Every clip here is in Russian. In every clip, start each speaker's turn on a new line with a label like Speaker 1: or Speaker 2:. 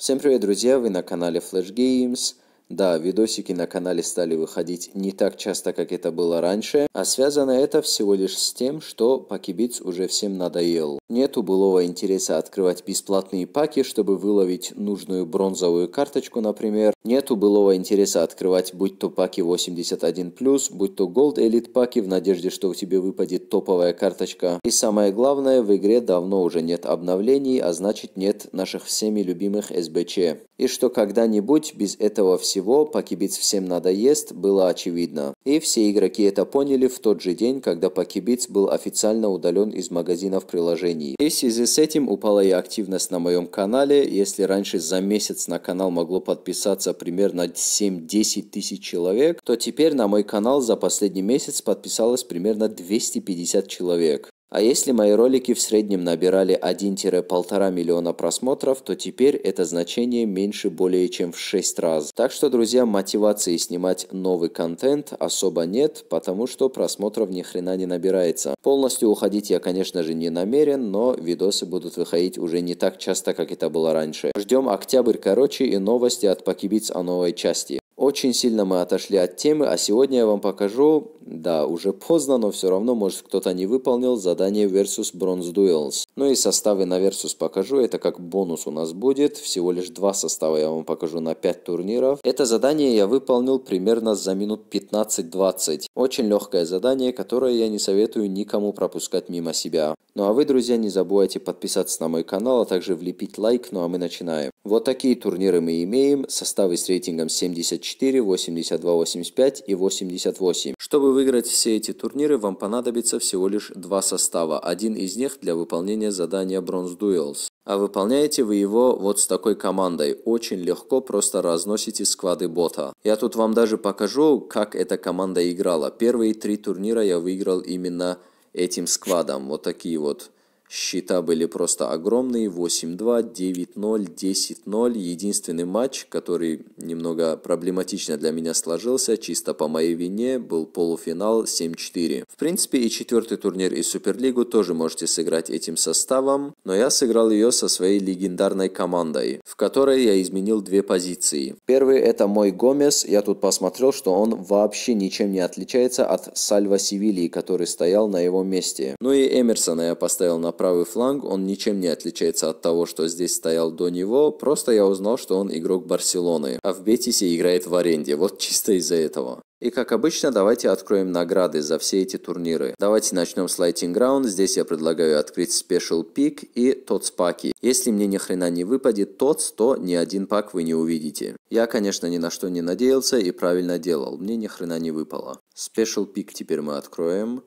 Speaker 1: Всем привет, друзья! Вы на канале Flash Games. Да, видосики на канале стали выходить не так часто, как это было раньше, а связано это всего лишь с тем, что Пакибиц уже всем надоел. Нету былого интереса открывать бесплатные паки, чтобы выловить нужную бронзовую карточку, например. Нету былого интереса открывать будь то паки 81+, будь то Gold Elite паки в надежде, что у тебя выпадет топовая карточка. И самое главное, в игре давно уже нет обновлений, а значит нет наших всеми любимых СБЧ. И что когда-нибудь без этого всего всего, покибить всем надоест, было очевидно. И все игроки это поняли в тот же день, когда покибиц был официально удален из магазинов приложений. И в связи с этим упала и активность на моем канале. Если раньше за месяц на канал могло подписаться примерно 7-10 тысяч человек, то теперь на мой канал за последний месяц подписалось примерно 250 человек. А если мои ролики в среднем набирали 1-1,5 миллиона просмотров, то теперь это значение меньше более чем в 6 раз. Так что, друзья, мотивации снимать новый контент особо нет, потому что просмотров ни хрена не набирается. Полностью уходить я, конечно же, не намерен, но видосы будут выходить уже не так часто, как это было раньше. Ждем октябрь, короче, и новости от Покибиц о новой части. Очень сильно мы отошли от темы, а сегодня я вам покажу да, уже поздно, но все равно, может, кто-то не выполнил задание Versus Bronze Duels. Ну и составы на Versus покажу, это как бонус у нас будет. Всего лишь два состава я вам покажу на 5 турниров. Это задание я выполнил примерно за минут 15-20. Очень легкое задание, которое я не советую никому пропускать мимо себя. Ну а вы, друзья, не забывайте подписаться на мой канал, а также влепить лайк, ну а мы начинаем. Вот такие турниры мы имеем, составы с рейтингом 74, 82, 85 и 88. Чтобы вы выиграть все эти турниры, вам понадобится всего лишь два состава, один из них для выполнения задания Bronze Duels. А выполняете вы его вот с такой командой. Очень легко просто разносите сквады бота. Я тут вам даже покажу, как эта команда играла. Первые три турнира я выиграл именно этим сквадом, Вот такие вот Счета были просто огромные. 8-2, 9-0, 10-0. Единственный матч, который немного проблематично для меня сложился, чисто по моей вине, был полуфинал 7-4. В принципе, и четвертый турнир и Суперлигу тоже можете сыграть этим составом, но я сыграл ее со своей легендарной командой, в которой я изменил две позиции. Первый это мой Гомес. Я тут посмотрел, что он вообще ничем не отличается от Сальва Севильи, который стоял на его месте. Ну и Эмерсона я поставил на правый фланг, он ничем не отличается от того, что здесь стоял до него, просто я узнал, что он игрок Барселоны, а в Бетисе играет в аренде, вот чисто из-за этого. И как обычно, давайте откроем награды за все эти турниры. Давайте начнем с Lighting Round. Здесь я предлагаю открыть Special Pick и Tots паки. Если мне ни хрена не выпадет Tots, то ни один пак вы не увидите. Я, конечно, ни на что не надеялся и правильно делал. Мне ни хрена не выпало. Special Pick теперь мы откроем.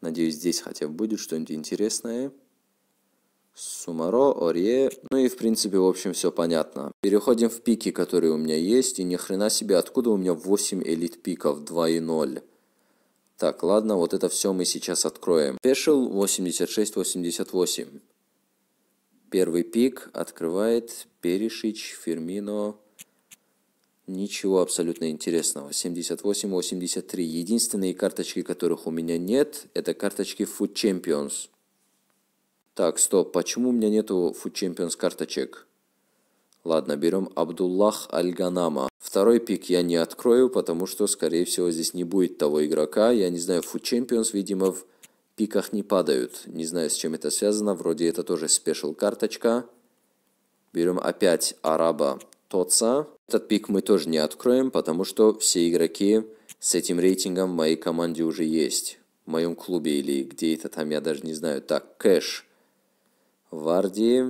Speaker 1: Надеюсь, здесь хотя бы будет что-нибудь интересное. Сумаро, Орье. Ну и в принципе, в общем, все понятно. Переходим в пики, которые у меня есть. И ни хрена себе, откуда у меня 8 элит пиков 2 и 0? Так, ладно, вот это все мы сейчас откроем. Пешил 86-88. Первый пик открывает Перешич, Фермино. Ничего абсолютно интересного. 78-83. Единственные карточки, которых у меня нет, это карточки Food Champions – так, стоп, почему у меня нету Food Champions карточек? Ладно, берем Абдуллах Альганама. Второй пик я не открою, потому что, скорее всего, здесь не будет того игрока. Я не знаю, Food Champions, видимо, в пиках не падают. Не знаю, с чем это связано. Вроде это тоже спешл карточка. Берем опять Араба Тоца. Этот пик мы тоже не откроем, потому что все игроки с этим рейтингом в моей команде уже есть. В моем клубе или где это там, я даже не знаю. Так, Кэш. Варди.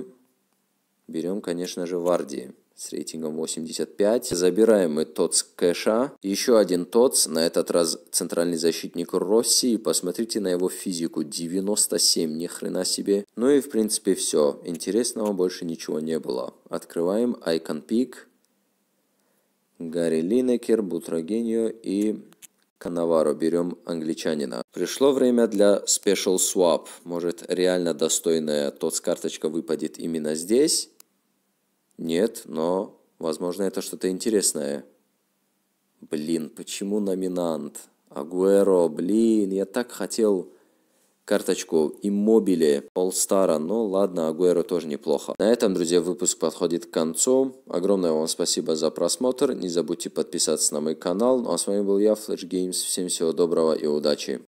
Speaker 1: Берем, конечно же, Варди с рейтингом 85. Забираем мы ТОЦ Кэша. Еще один ТОЦ, на этот раз центральный защитник России. Посмотрите на его физику, 97, ни хрена себе. Ну и в принципе все, интересного больше ничего не было. Открываем Icon Пик, Гарри Линекер, Бутрогенио и Канаваро, берем англичанина. Пришло время для Special Swap. Может, реально достойная тот с карточка выпадет именно здесь? Нет, но, возможно, это что-то интересное. Блин, почему номинант? Агуэро, блин, я так хотел карточку Иммобили, Полстара. но ладно, Агуэро тоже неплохо. На этом, друзья, выпуск подходит к концу. Огромное вам спасибо за просмотр. Не забудьте подписаться на мой канал. Ну а с вами был я, Flash Games. Всем всего доброго и удачи.